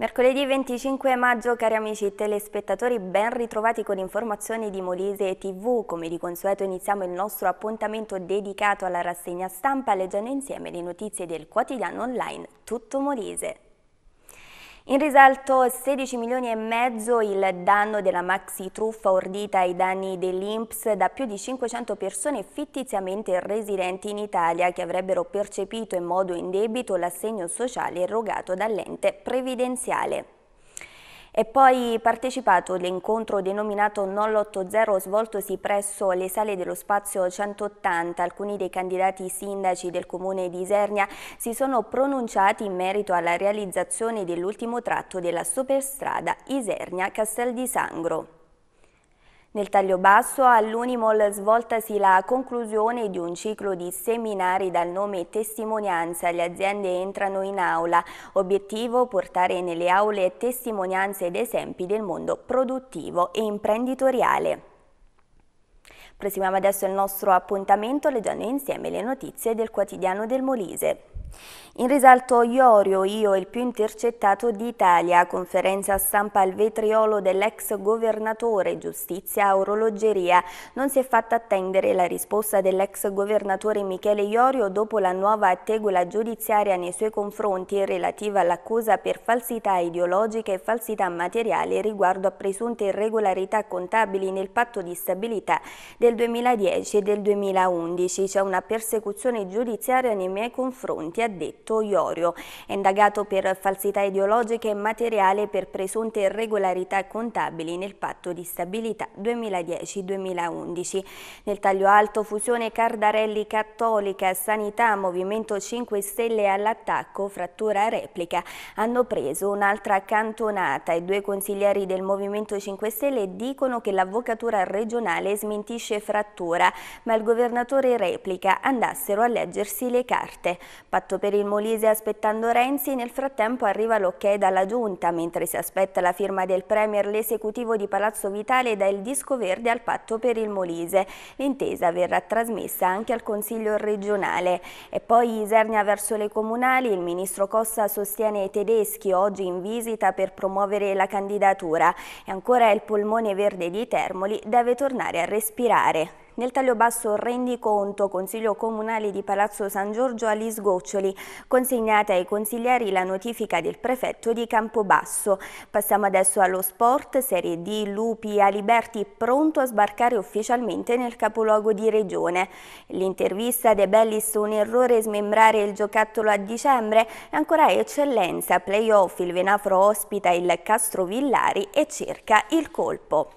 Mercoledì 25 maggio, cari amici telespettatori, ben ritrovati con informazioni di Molise TV. Come di consueto iniziamo il nostro appuntamento dedicato alla rassegna stampa leggendo insieme le notizie del quotidiano online Tutto Molise. In risalto 16 milioni e mezzo il danno della maxi truffa ordita ai danni dell'Inps da più di 500 persone fittiziamente residenti in Italia che avrebbero percepito in modo indebito l'assegno sociale erogato dall'ente previdenziale. È poi partecipato all'incontro denominato Non l'80 svoltosi presso le sale dello spazio 180. Alcuni dei candidati sindaci del comune di Isernia si sono pronunciati in merito alla realizzazione dell'ultimo tratto della superstrada Isernia-Castel di Sangro. Nel taglio basso all'Unimol svoltasi la conclusione di un ciclo di seminari dal nome Testimonianza. Le aziende entrano in aula. Obiettivo portare nelle aule testimonianze ed esempi del mondo produttivo e imprenditoriale. Proseguiamo adesso il nostro appuntamento leggendo insieme le notizie del quotidiano del Molise. In risalto Iorio, io il più intercettato d'Italia, conferenza stampa al vetriolo dell'ex governatore, giustizia, orologeria. Non si è fatta attendere la risposta dell'ex governatore Michele Iorio dopo la nuova tegola giudiziaria nei suoi confronti relativa all'accusa per falsità ideologica e falsità materiale riguardo a presunte irregolarità contabili nel patto di stabilità del 2010 e del 2011. C'è una persecuzione giudiziaria nei miei confronti documenti, ha detto Iorio. È indagato per falsità ideologica e materiale per presunte irregolarità contabili nel patto di stabilità 2010-2011. Nel taglio alto fusione Cardarelli Cattolica, Sanità, Movimento 5 Stelle all'attacco, frattura replica. Hanno preso un'altra cantonata e due consiglieri del Movimento 5 Stelle dicono che l'avvocatura regionale smentisce frattura, ma il governatore replica andassero a leggersi le carte. Patto contratto per il Molise aspettando Renzi, nel frattempo arriva l'ok dalla Giunta, mentre si aspetta la firma del Premier l'esecutivo di Palazzo Vitale dà il disco verde al patto per il Molise. L'intesa verrà trasmessa anche al Consiglio regionale. E poi Isernia verso le comunali, il ministro Cossa sostiene i tedeschi oggi in visita per promuovere la candidatura. E ancora il polmone verde di Termoli deve tornare a respirare. Nel taglio basso rendiconto Consiglio Comunale di Palazzo San Giorgio agli sgoccioli, consegnata ai consiglieri la notifica del prefetto di Campobasso. Passiamo adesso allo sport, Serie D Lupi Aliberti pronto a sbarcare ufficialmente nel capoluogo di regione. L'intervista De Bellis un errore smembrare il giocattolo a dicembre e ancora eccellenza, playoff, il Venafro ospita il Castrovillari e cerca il colpo.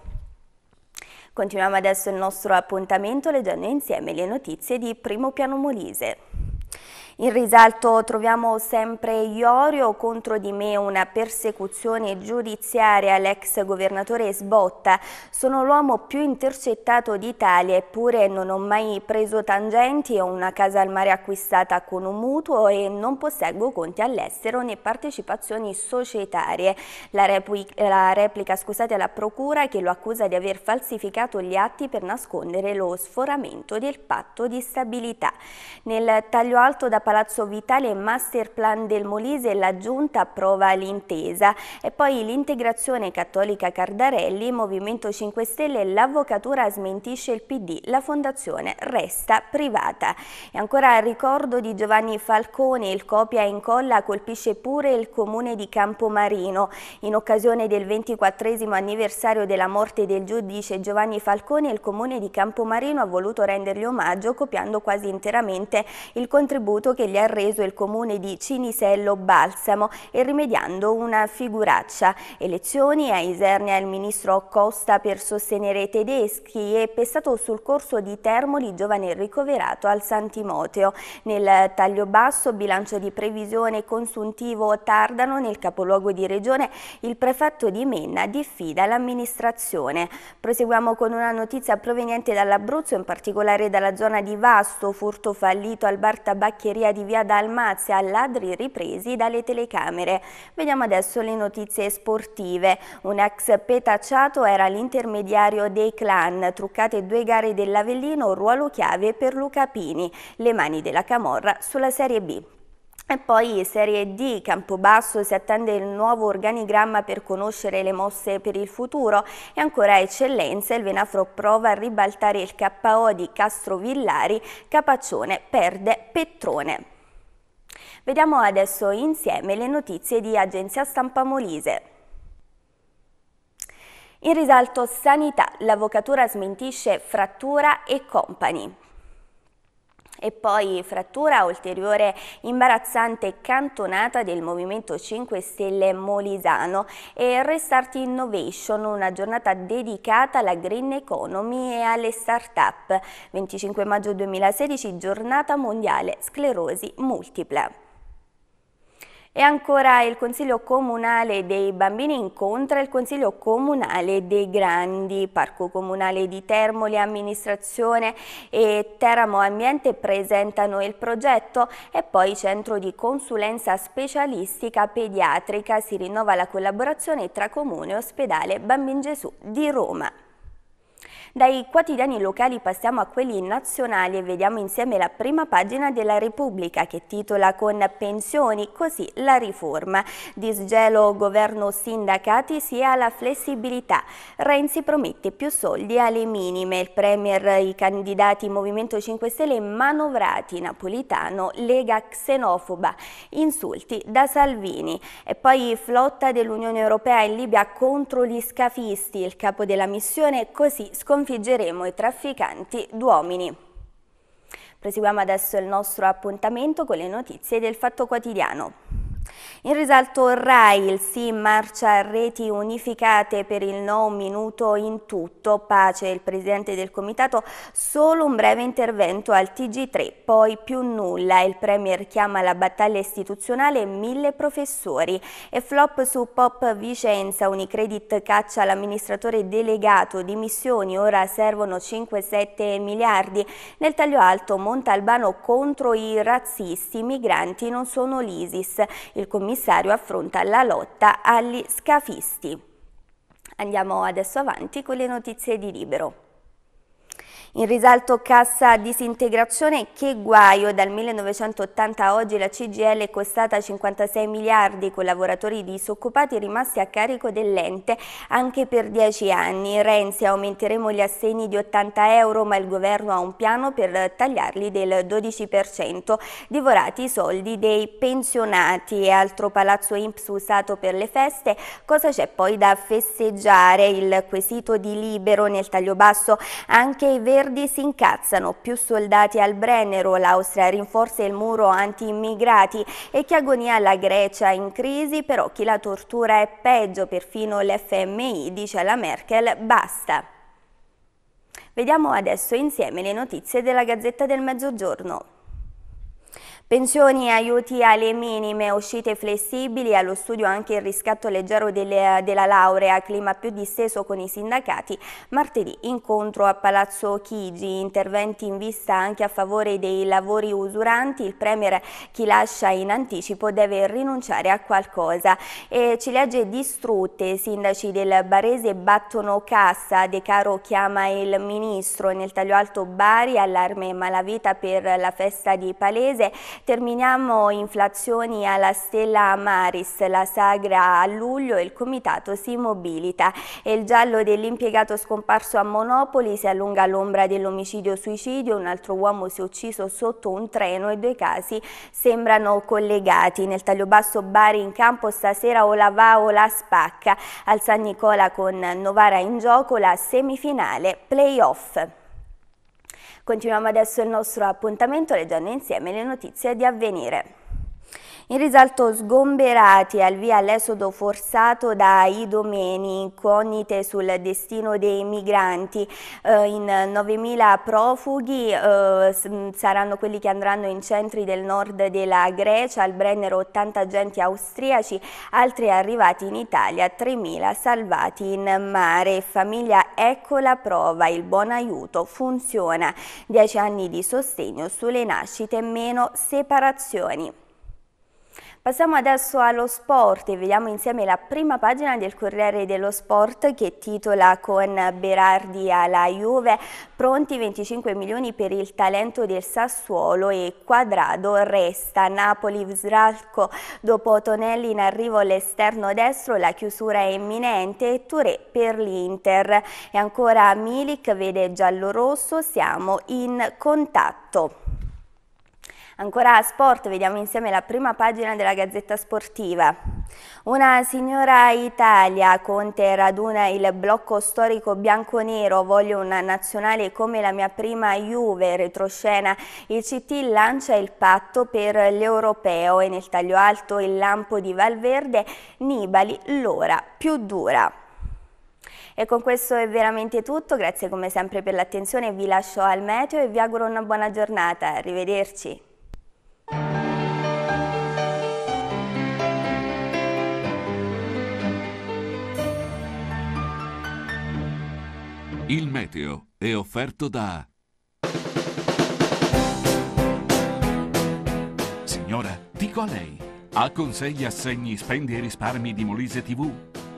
Continuiamo adesso il nostro appuntamento leggendo insieme le notizie di Primo Piano Molise. In risalto troviamo sempre Iorio contro di me una persecuzione giudiziaria l'ex governatore Sbotta. Sono l'uomo più intercettato d'Italia eppure non ho mai preso tangenti, ho una casa al mare acquistata con un mutuo e non posseggo conti all'estero né partecipazioni societarie. La, la replica scusate, alla procura che lo accusa di aver falsificato gli atti per nascondere lo sforamento del patto di stabilità. Nel taglio alto da parte Palazzo Vitale e Masterplan del Molise la Giunta approva l'intesa e poi l'integrazione cattolica Cardarelli, Movimento 5 Stelle, e l'Avvocatura smentisce il PD, la Fondazione resta privata. E ancora ricordo di Giovanni Falcone, il copia e incolla colpisce pure il comune di Campomarino. In occasione del 24 anniversario della morte del giudice Giovanni Falcone, il comune di Campomarino ha voluto rendergli omaggio copiando quasi interamente il contributo che che gli ha reso il comune di Cinisello Balsamo e rimediando una figuraccia. Elezioni a Isernia il ministro Costa per sostenere i tedeschi e pestato sul corso di Termoli giovane ricoverato al San Timoteo. Nel taglio basso bilancio di previsione consuntivo Tardano nel capoluogo di regione il prefetto di Menna diffida l'amministrazione. Proseguiamo con una notizia proveniente dall'Abruzzo, in particolare dalla zona di Vasto, furto fallito al bar tabacchieria periferia di via Dalmazia, ladri ripresi dalle telecamere. Vediamo adesso le notizie sportive. Un ex petacciato era l'intermediario dei clan, truccate due gare dell'Avellino, ruolo chiave per Luca Pini, le mani della Camorra sulla Serie B. E poi Serie D, Campobasso si attende il nuovo organigramma per conoscere le mosse per il futuro e ancora Eccellenza, il Venafro prova a ribaltare il KO di Castrovillari, Capaccione perde Petrone. Vediamo adesso insieme le notizie di Agenzia Stampa Molise. In risalto sanità, l'avvocatura smentisce frattura e compagni. E poi frattura ulteriore imbarazzante cantonata del Movimento 5 Stelle Molisano e Restart Innovation, una giornata dedicata alla green economy e alle start-up. 25 maggio 2016, giornata mondiale sclerosi multipla. E ancora il Consiglio Comunale dei Bambini incontra il Consiglio Comunale dei Grandi, Parco Comunale di Termoli, Amministrazione e Teramo Ambiente presentano il progetto e poi Centro di Consulenza Specialistica Pediatrica si rinnova la collaborazione tra Comune e Ospedale Bambin Gesù di Roma. Dai quotidiani locali passiamo a quelli nazionali e vediamo insieme la prima pagina della Repubblica che titola con pensioni, così la riforma. Disgelo governo sindacati sia la flessibilità. Renzi promette più soldi alle minime. Il Premier, i candidati Movimento 5 Stelle manovrati, Napolitano, Lega xenofoba, insulti da Salvini. E poi flotta dell'Unione Europea in Libia contro gli scafisti. Il capo della missione così sconfitto sconfiggeremo i trafficanti d'uomini. Proseguiamo adesso il nostro appuntamento con le notizie del Fatto Quotidiano. In risalto Rai, il sì marcia a reti unificate per il no un minuto in tutto. Pace, il presidente del comitato, solo un breve intervento al TG3, poi più nulla. Il premier chiama la battaglia istituzionale mille professori. E flop su Pop Vicenza, Unicredit caccia l'amministratore delegato, dimissioni, ora servono 5-7 miliardi. Nel taglio alto Montalbano contro i razzisti, i migranti non sono l'ISIS il commissario affronta la lotta agli scafisti. Andiamo adesso avanti con le notizie di Libero. In risalto cassa disintegrazione, che guaio, dal 1980 a oggi la CGL è costata 56 miliardi con lavoratori disoccupati rimasti a carico dell'ente anche per 10 anni. Renzi aumenteremo gli assegni di 80 euro ma il governo ha un piano per tagliarli del 12%, divorati i soldi dei pensionati e altro palazzo IMPS usato per le feste. Cosa c'è poi da festeggiare? Il quesito di libero nel taglio basso anche i veri verdi si incazzano, più soldati al Brennero, l'Austria rinforza il muro anti-immigrati e che agonia la Grecia in crisi, però chi la tortura è peggio, perfino l'FMI dice alla Merkel basta. Vediamo adesso insieme le notizie della Gazzetta del Mezzogiorno. Pensioni aiuti alle minime, uscite flessibili, allo studio anche il riscatto leggero delle, della laurea, clima più disteso con i sindacati. Martedì incontro a Palazzo Chigi, interventi in vista anche a favore dei lavori usuranti, il Premier chi lascia in anticipo deve rinunciare a qualcosa. E ciliegie distrutte, sindaci del Barese battono cassa, De Caro chiama il Ministro, nel taglio alto Bari allarme malavita per la festa di Palese, Terminiamo inflazioni alla stella Maris, la sagra a luglio e il comitato si mobilita. E il giallo dell'impiegato scomparso a Monopoli si allunga all'ombra dell'omicidio-suicidio, un altro uomo si è ucciso sotto un treno e due casi sembrano collegati. Nel taglio basso Bari in campo stasera o la va o la spacca. Al San Nicola con Novara in gioco la semifinale playoff. Continuiamo adesso il nostro appuntamento leggendo insieme le notizie di avvenire. In risalto sgomberati al via l'esodo forzato da Idomeni, incognite sul destino dei migranti. Eh, in 9.000 profughi eh, mm, saranno quelli che andranno in centri del nord della Grecia, al Brennero 80 agenti austriaci, altri arrivati in Italia, 3.000 salvati in mare. Famiglia ecco la prova, il buon aiuto funziona. Dieci anni di sostegno sulle nascite, meno separazioni. Passiamo adesso allo sport e vediamo insieme la prima pagina del Corriere dello Sport che titola con Berardi alla Juve pronti 25 milioni per il talento del Sassuolo e Quadrado resta Napoli Vzralco dopo Tonelli in arrivo all'esterno destro la chiusura è imminente e Touré per l'Inter e ancora Milik vede giallo-rosso siamo in contatto. Ancora a sport vediamo insieme la prima pagina della Gazzetta Sportiva. Una signora Italia, Conte raduna il blocco storico bianco-nero, voglio una nazionale come la mia prima Juve, retroscena, il CT lancia il patto per l'europeo e nel taglio alto il lampo di Valverde, Nibali l'ora più dura. E con questo è veramente tutto, grazie come sempre per l'attenzione, vi lascio al meteo e vi auguro una buona giornata, arrivederci. Il meteo è offerto da... Signora, dico a lei, ha consigli assegni spendi e risparmi di Molise TV?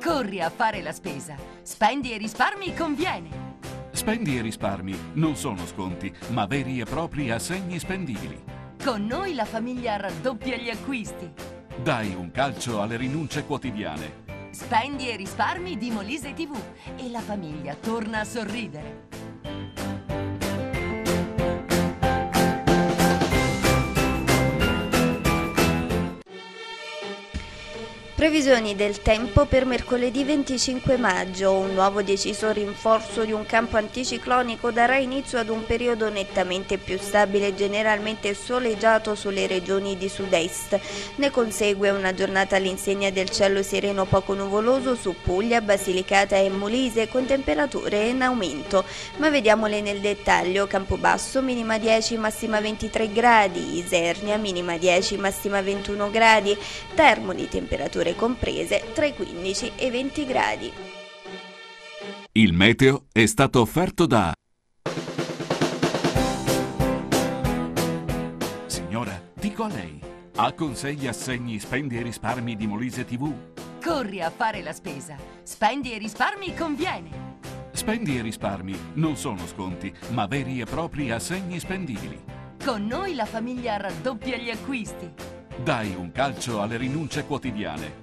Corri a fare la spesa. Spendi e risparmi conviene. Spendi e risparmi non sono sconti, ma veri e propri assegni spendibili. Con noi la famiglia raddoppia gli acquisti. Dai un calcio alle rinunce quotidiane. Spendi e risparmi di Molise TV e la famiglia torna a sorridere. Previsioni del tempo per mercoledì 25 maggio, un nuovo deciso rinforzo di un campo anticiclonico darà inizio ad un periodo nettamente più stabile e generalmente soleggiato sulle regioni di sud-est. Ne consegue una giornata all'insegna del cielo sereno poco nuvoloso su Puglia, Basilicata e Molise con temperature in aumento. Ma vediamole nel dettaglio, Campobasso minima 10 massima 23 gradi, Isernia minima 10 massima 21 gradi, Termoli temperature temperature comprese tra i 15 e i 20 gradi. Il meteo è stato offerto da... Signora, dico a lei, ha con sé gli assegni spendi e risparmi di Molise TV? Corri a fare la spesa. Spendi e risparmi conviene. Spendi e risparmi non sono sconti, ma veri e propri assegni spendibili. Con noi la famiglia raddoppia gli acquisti. Dai un calcio alle rinunce quotidiane.